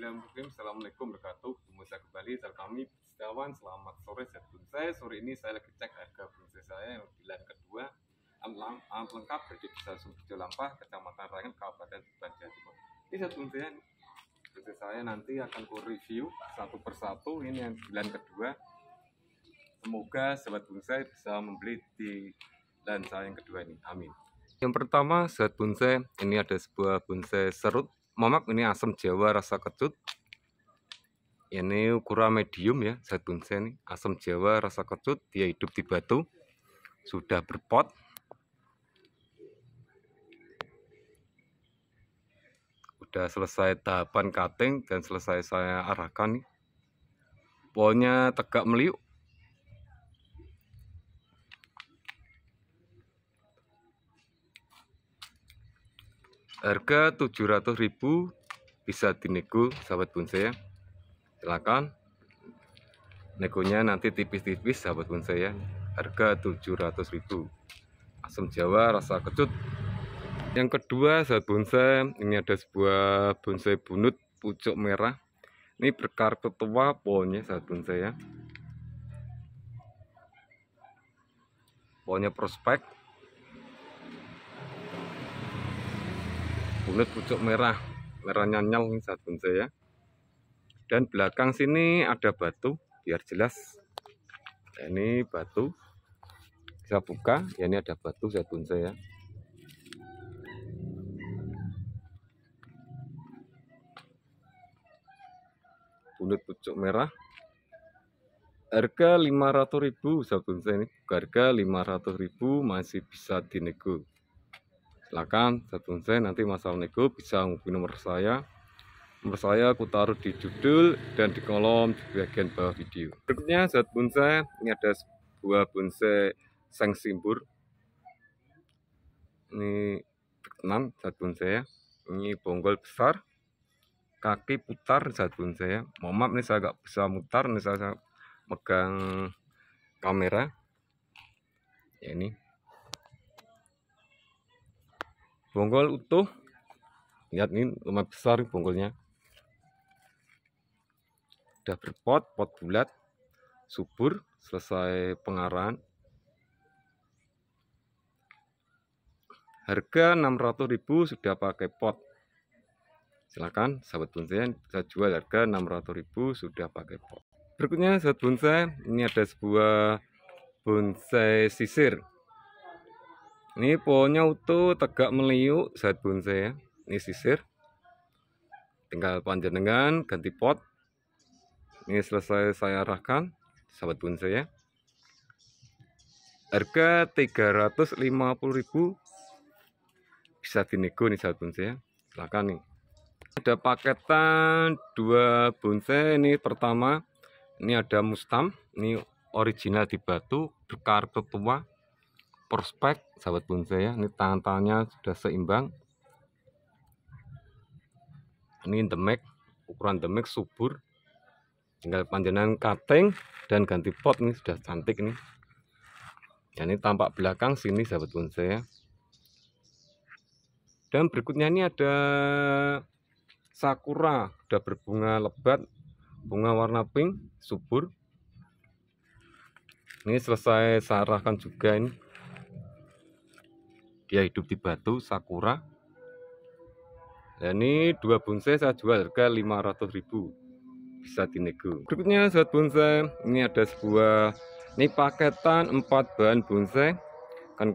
Bismillahirrahmanirrahim. Assalamualaikum warahmatullahi wabarakatuh. Jumpa kembali saya kami Setiawan. Selamat sore sebelum saya. Sore ini saya lagi cek harga bonsai saya yang pilihan kedua. Am, am lengkap dari Desa Lampah, Kecamatan Rangen, Kabupaten Banjar Timur. Ini satu saya. bonsai saya nanti akan ku review satu persatu. Ini yang pilihan kedua. Semoga sahabat bonsai bisa membeli di dan saya yang kedua ini. Amin. Yang pertama, sahabat bonsai, ini ada sebuah bonsai serut Mamak ini asam jawa rasa kecut ini ukuran medium ya saya bonsai ini asam jawa rasa kecut dia hidup di batu sudah berpot sudah selesai tahapan cutting dan selesai saya arahkan nih. Polnya tegak meliuk Harga 700.000 bisa dinego sahabat bonsai ya. Silakan. Negonya nanti tipis-tipis sahabat bonsai ya. Harga 700.000. Asam Jawa rasa kecut. Yang kedua sahabat bonsai, ini ada sebuah bonsai bunut pucuk merah. Ini berkarakter tua pohonnya sahabat bonsai ya. Pohonnya prospek bulat pucuk merah merah nyanyal ini saat bonsai ya dan belakang sini ada batu biar jelas ya, ini batu bisa buka ya ini ada batu saat bonsai ya bulat pucuk merah harga 500.000 sabun bonsai ini harga 500.000 masih bisa dinego silakan bantuin saya nanti masalah nego bisa hubungi nomor saya nomor saya aku taruh di judul dan di kolom di bagian bawah video berikutnya zat bonsai ini ada sebuah bonsai seng simbur ini berkenan zat bonsai ya ini bonggol besar kaki putar zat bonsai ya mohon maaf ini saya agak bisa mutar ini saya megang kamera ya ini bonggol utuh lihat ini lumayan besar bonggolnya sudah berpot pot bulat subur selesai pengarahan harga 600.000 sudah pakai pot silakan sahabat bonsai bisa jual harga 600.000 sudah pakai pot berikutnya sahabat bonsai ini ada sebuah bonsai sisir ini pohonnya utuh, tegak meliuk saat bonsai ya. Ini sisir. Tinggal panjenengan ganti pot. Ini selesai saya arahkan, sahabat bonsai ya. Harga 350.000 bisa dinego nih sahabat bonsai ya. Silakan nih. Ada paketan dua bonsai ini pertama ini ada mustam, ini original di batu, berkarto tua, Perspek sahabat bonsai ya ini tangan sudah seimbang ini demek ukuran demek subur tinggal panjenengan cutting dan ganti pot ini sudah cantik nih dan ini tampak belakang sini sahabat bonsai ya dan berikutnya ini ada sakura sudah berbunga lebat bunga warna pink subur ini selesai saya arahkan juga ini dia hidup di batu sakura dan ini dua bonsai saya jual harga ribu bisa dinego berikutnya sobat bonsai ini ada sebuah ini paketan empat bahan bonsai kan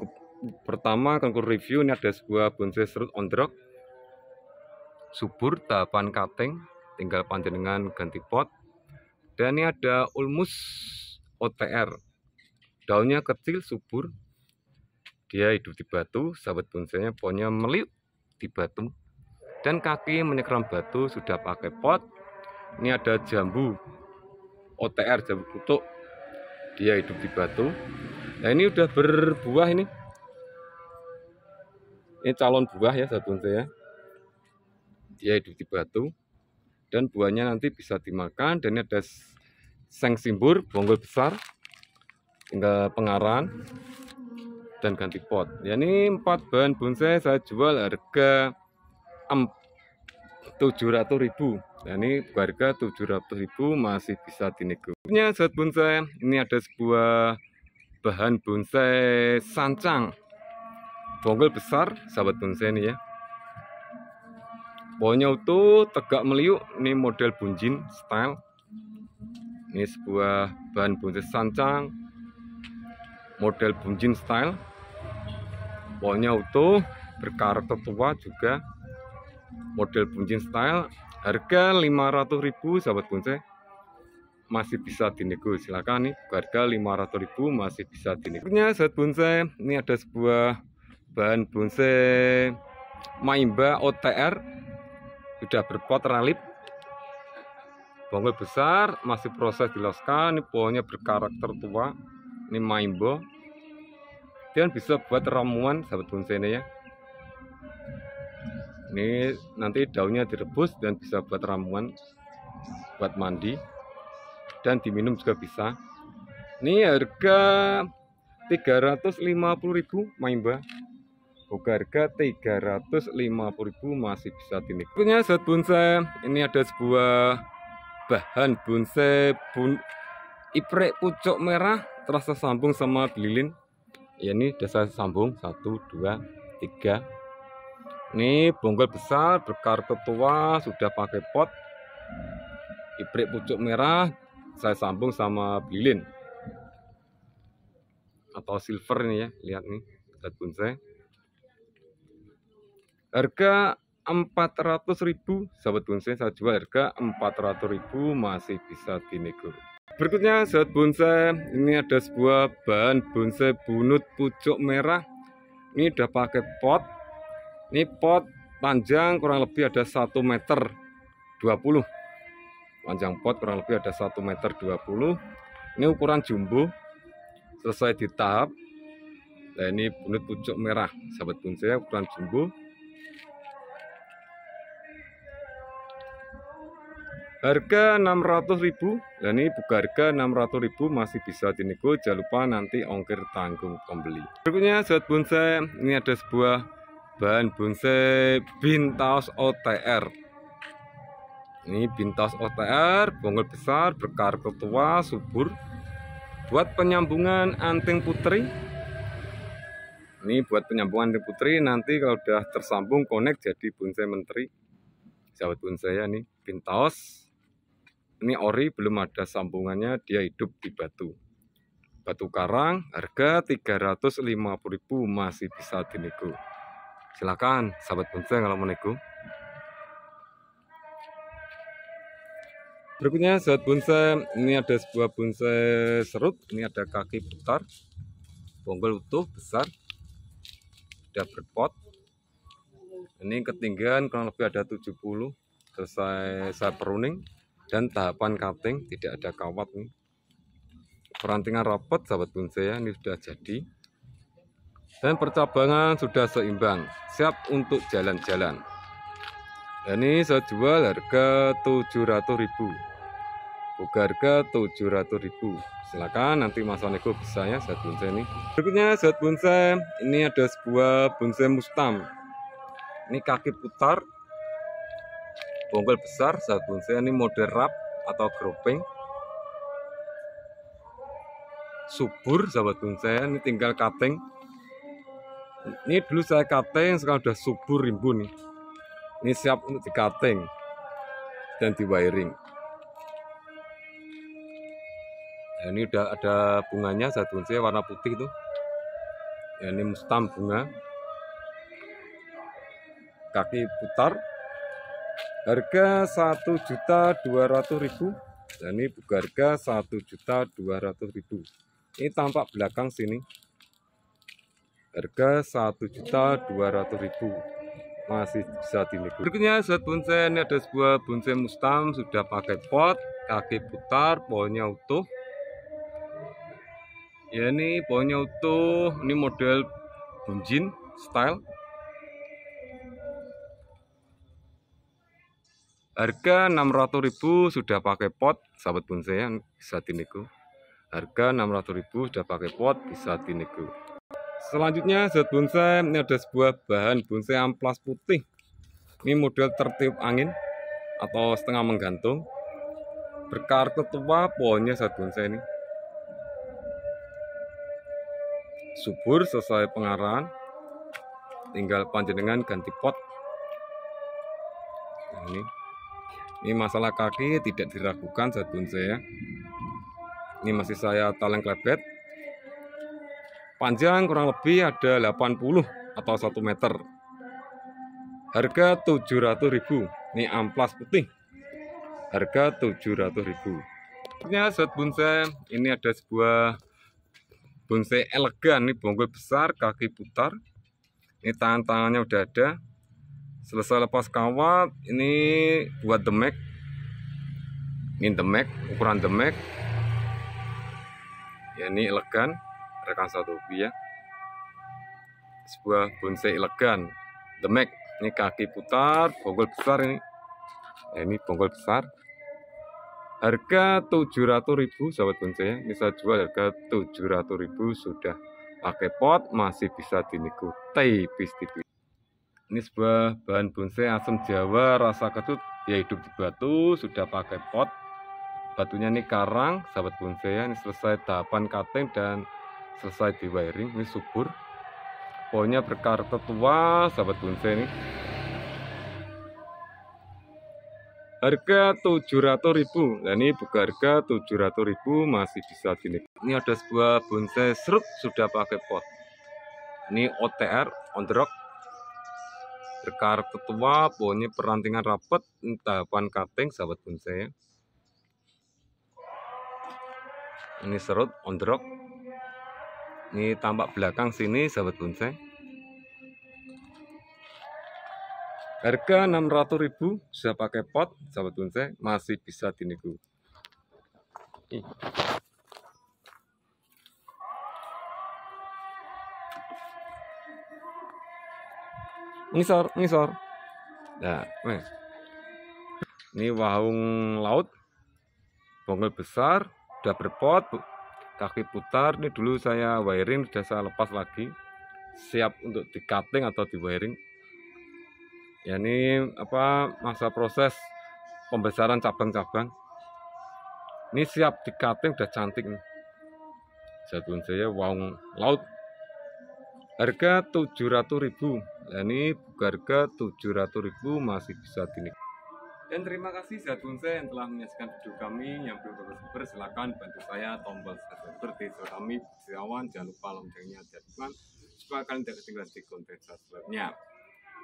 pertama akan ku review ini ada sebuah bonsai serut on rock subur tahapan cutting tinggal panjenengan ganti pot dan ini ada ulmus OTR daunnya kecil subur dia hidup di batu, sahabat bonsainya pohonnya meliuk di batu. Dan kaki menyekram batu, sudah pakai pot. Ini ada jambu OTR, jambu kutuk. Dia hidup di batu. Nah ini udah berbuah ini. Ini calon buah ya sahabat bonsai ya. Dia hidup di batu. Dan buahnya nanti bisa dimakan. Dan ini ada seng simbur, bonggol besar tinggal pengaran dan ganti pot ya ini empat bahan bonsai saya jual harga tujuh ratus ribu ini harga ratus ribu masih bisa dinego-nya saat bonsai ini ada sebuah bahan bonsai sancang bonggol besar sahabat bonsai ini ya pohonnya utuh tegak meliuk ini model bunjin style ini sebuah bahan bonsai sancang model bunjin style Pohonnya utuh berkarakter tua juga model buncin style harga ribu sahabat bonsai masih bisa dinego silakan nih harga ribu masih bisa dinego Berikutnya sahabat bonsai ini ada sebuah bahan bonsai maimba OTR sudah berpot ralip bonggol besar masih proses diloskan ini pohonnya berkarakter tua ini maimba dan bisa buat ramuan sahabat bonsai ini ya ini nanti daunnya direbus dan bisa buat ramuan buat mandi dan diminum juga bisa ini harga 350.000 maimba Boga harga 350.000 masih bisa dinikmati. punya sahabat bonsai, ini ada sebuah bahan bonsai bun, iprek pucuk merah terasa sambung sama belilin ya ini sudah saya sambung satu dua tiga ini bonggol besar berkarpet tua sudah pakai pot ibrik pucuk merah saya sambung sama bilin atau silver nih ya lihat nih kita bonsai harga 400.000 sahabat bonsai saya jual harga 400.000 masih bisa dinego Berikutnya sahabat bonsai, ini ada sebuah bahan bonsai bunut pucuk merah. Ini udah pakai pot. Ini pot panjang kurang lebih ada 1 meter 20. Panjang pot kurang lebih ada 1 meter 20. Ini ukuran jumbo. Selesai di tahap. Nah, ini bunut pucuk merah, sahabat bonsai ukuran jumbo. Harga 600.000 dan ini buka harga 600.000 masih bisa dinego jangan lupa nanti ongkir tanggung pembeli berikutnya sobat bonsai ini ada sebuah bahan bonsai bintaus OTR ini bintaus OTR bonggol besar berkargo tua subur buat penyambungan anting putri ini buat penyambungan anting putri nanti kalau sudah tersambung connect jadi bonsai menteri sahabat bonsai ya nih bintaus ini ori belum ada sambungannya dia hidup di batu batu karang harga 350.000 masih bisa dinego silakan sahabat bonsai kalau mau berikutnya sahabat bonsai ini ada sebuah bonsai serut ini ada kaki putar bonggol utuh besar sudah berpot ini ketinggian kurang lebih ada 70 selesai saya peruning dan tahapan cutting tidak ada kawat nih perantingan rapat sahabat bonsai ya ini sudah jadi dan percabangan sudah seimbang siap untuk jalan-jalan ini saya jual harga 700.000 buka harga ribu. silakan nanti Mas Oneko bisa ya sahabat bonsai ini berikutnya sahabat bonsai ini ada sebuah bonsai mustam ini kaki putar bonggol besar zat bonsai ini model rap atau grouping subur sahabat bonsai ini tinggal cutting ini dulu saya cutting sekarang sudah subur rimbun nih ini siap untuk di cutting dan di wiring ya, nah, ini udah ada bunganya zat bonsai warna putih itu ya, ini mustam bunga kaki putar Harga satu juta dua ratus ribu. dan ini buka harga satu juta dua ratus ribu. Ini tampak belakang sini. Harga satu juta dua ratus ribu masih bisa dinego. Berikutnya saat bonsai ini ada sebuah bonsai mustam sudah pakai pot, kaki putar, pohonnya utuh. Ya ini pohonnya utuh, ini model bunjin style. Harga 600.000 sudah pakai pot, sahabat bonsai yang bisa dinego Harga 600.000 sudah pakai pot, bisa dinego Selanjutnya, sahabat bonsai, ini ada sebuah bahan bonsai amplas putih. Ini model tertiup angin atau setengah menggantung. Berkarakter tua pohonnya sahabat bonsai ini. Subur sesuai pengarahan. Tinggal panjenengan ganti pot. yang ini ini masalah kaki tidak diragukan zat bonsai ya. Ini masih saya taleng klebet. Panjang kurang lebih ada 80 atau 1 meter. Harga ribu. Ini amplas putih. Harga 700.000. Ini zat ya, bonsai. Ini ada sebuah bonsai elegan nih bonggol besar kaki putar. Ini tangan-tangannya udah ada selesai lepas kawat ini buat demek ini demek ukuran demek ya ini elegan rekan satu ya sebuah bonsai elegan demek ini kaki putar bonggol besar ini ya, ini bonggol besar harga 700.000 sahabat bonsai ini saya jual harga 700.000 sudah pakai pot masih bisa dinikuti tipis-tipis ini sebuah bahan bonsai asam jawa rasa kecut ya hidup di batu sudah pakai pot batunya ini karang sahabat bonsai ya. ini selesai tahapan cutting dan selesai di wiring ini subur pohonnya berkarakter tua sahabat bonsai ini harga ribu nah ini buka harga ribu masih bisa gini ini ada sebuah bonsai serut sudah pakai pot ini OTR on the rock Perkara ketua pokoknya perantingan rapat tahapan kating, sahabat bonsai ya. Ini serut ondrok. Ini tampak belakang sini sahabat bonsai. Harga 600.000 sudah pakai pot sahabat bonsai masih bisa dinego. ngisor ngisor nah ini wahung laut bonggol besar udah berpot kaki putar ini dulu saya wiring sudah saya lepas lagi siap untuk di cutting atau di wiring ya ini apa masa proses pembesaran cabang-cabang ini siap di cutting udah cantik nih tunjuk saya wahung laut Harga 700.000. Ya, ini buka harga ribu, masih bisa dinikmati. Dan terima kasih Zadun saya yang telah menyaksikan video kami yang belum subscribe silakan bantu saya tombol subscribe di channel kami jangan lupa loncengnya diaktifkan supaya kalian tidak ketinggalan di konten subscribe-nya.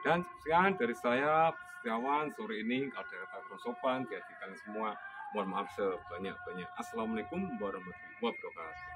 Dan sekian dari saya Setiawan sore ini kalau ada kata sopan. di kalian semua mohon maaf sebanyak-banyak. Assalamualaikum warahmatullahi wabarakatuh.